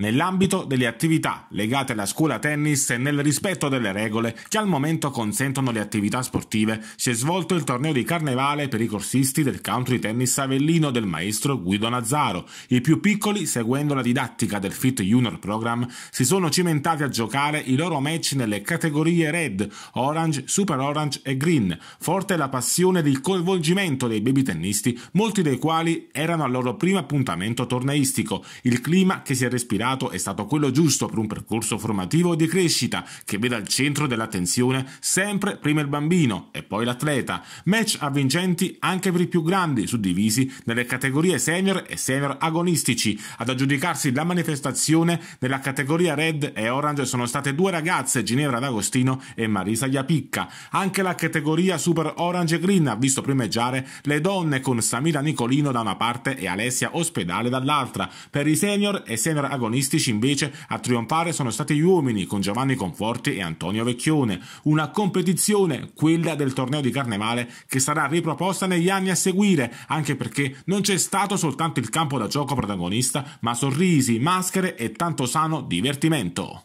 nell'ambito delle attività legate alla scuola tennis e nel rispetto delle regole che al momento consentono le attività sportive, si è svolto il torneo di carnevale per i corsisti del country tennis Avellino del maestro Guido Nazzaro. I più piccoli, seguendo la didattica del Fit Junior Program, si sono cimentati a giocare i loro match nelle categorie Red, Orange, Super Orange e Green. Forte la passione ed il coinvolgimento dei baby tennisti, molti dei quali erano al loro primo appuntamento torneistico. Il clima che si è respirato scelto è stato quello giusto per un percorso formativo di crescita che veda al centro dell'attenzione sempre prima il bambino e poi l'atleta. Match avvincenti anche per i più grandi, suddivisi nelle categorie senior e senior agonistici. Ad aggiudicarsi la manifestazione nella categoria red e orange sono state due ragazze, Ginevra D'Agostino e Marisa Iapicca. Anche la categoria super orange e green ha visto primeggiare le donne con Samira Nicolino da una parte e Alessia Ospedale dall'altra. Per i senior e senior agonistici agonistici invece a trionfare sono stati gli uomini con Giovanni Conforti e Antonio Vecchione. Una competizione, quella del torneo di Carnevale, che sarà riproposta negli anni a seguire, anche perché non c'è stato soltanto il campo da gioco protagonista, ma sorrisi, maschere e tanto sano divertimento.